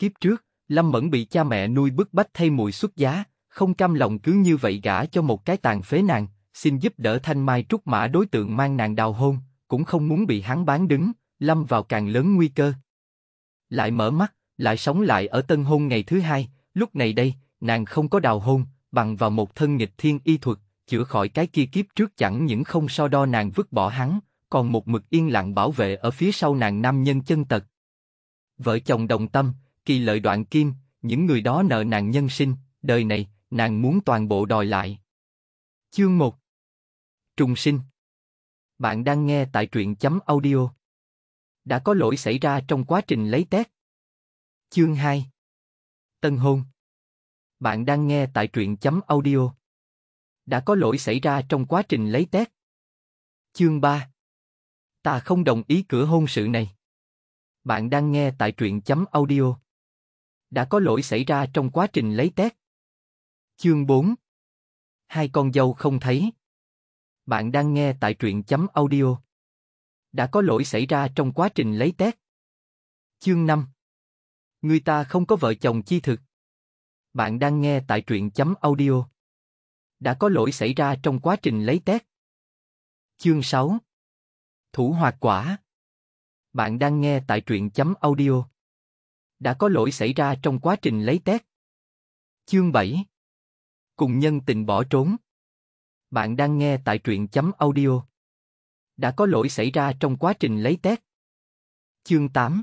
Kiếp trước, Lâm Mẫn bị cha mẹ nuôi bức bách thay muội xuất giá, không cam lòng cứ như vậy gả cho một cái tàn phế nàng, xin giúp đỡ thanh mai trúc mã đối tượng mang nàng đào hôn, cũng không muốn bị hắn bán đứng, lâm vào càng lớn nguy cơ. Lại mở mắt, lại sống lại ở tân hôn ngày thứ hai, lúc này đây, nàng không có đào hôn, bằng vào một thân nghịch thiên y thuật, chữa khỏi cái kia kiếp trước chẳng những không so đo nàng vứt bỏ hắn, còn một mực yên lặng bảo vệ ở phía sau nàng nam nhân chân tật. Vợ chồng đồng tâm, kỳ lợi đoạn kim, những người đó nợ nàng nhân sinh, đời này, nàng muốn toàn bộ đòi lại. Chương 1 Trùng sinh Bạn đang nghe tại truyện chấm audio. Đã có lỗi xảy ra trong quá trình lấy tét Chương 2 Tân hôn Bạn đang nghe tại truyện chấm audio. Đã có lỗi xảy ra trong quá trình lấy tét Chương 3 Ta không đồng ý cửa hôn sự này. Bạn đang nghe tại truyện chấm audio đã có lỗi xảy ra trong quá trình lấy tét. Chương 4 Hai con dâu không thấy Bạn đang nghe tại truyện chấm audio. Đã có lỗi xảy ra trong quá trình lấy tét. Chương 5 Người ta không có vợ chồng chi thực. Bạn đang nghe tại truyện chấm audio. Đã có lỗi xảy ra trong quá trình lấy tét. Chương 6 Thủ hoạt quả Bạn đang nghe tại truyện chấm audio đã có lỗi xảy ra trong quá trình lấy test. Chương 7 Cùng nhân tình bỏ trốn Bạn đang nghe tại truyện chấm audio. Đã có lỗi xảy ra trong quá trình lấy test. Chương 8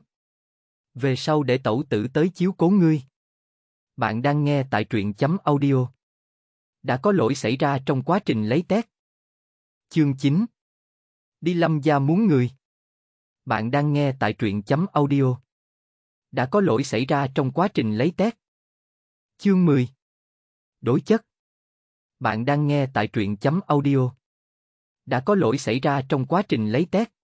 Về sau để tẩu tử tới chiếu cố ngươi. Bạn đang nghe tại truyện chấm audio. Đã có lỗi xảy ra trong quá trình lấy test. Chương 9 Đi lâm gia muốn người. Bạn đang nghe tại truyện chấm audio đã có lỗi xảy ra trong quá trình lấy test. Chương 10 Đối chất Bạn đang nghe tại truyện chấm audio. Đã có lỗi xảy ra trong quá trình lấy test.